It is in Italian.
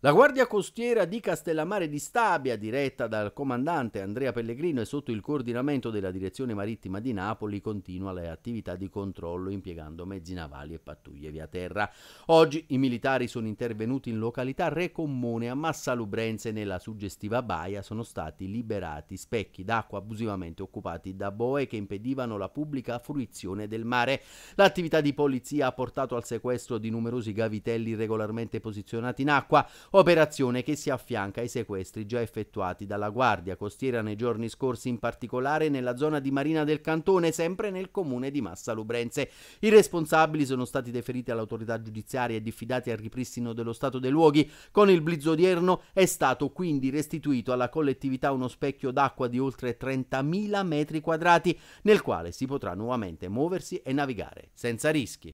La Guardia Costiera di Castellammare di Stabia, diretta dal comandante Andrea Pellegrino e sotto il coordinamento della Direzione Marittima di Napoli, continua le attività di controllo impiegando mezzi navali e pattuglie via terra. Oggi i militari sono intervenuti in località Re Comune a Massalubrense nella suggestiva baia sono stati liberati specchi d'acqua abusivamente occupati da boe che impedivano la pubblica fruizione del mare. L'attività di polizia ha portato al sequestro di numerosi gavitelli regolarmente posizionati in acqua operazione che si affianca ai sequestri già effettuati dalla Guardia Costiera nei giorni scorsi, in particolare nella zona di Marina del Cantone, sempre nel comune di Massa Lubrense. I responsabili sono stati deferiti all'autorità giudiziaria e diffidati al ripristino dello stato dei luoghi. Con il blizzo odierno è stato quindi restituito alla collettività uno specchio d'acqua di oltre 30.000 metri quadrati, nel quale si potrà nuovamente muoversi e navigare senza rischi.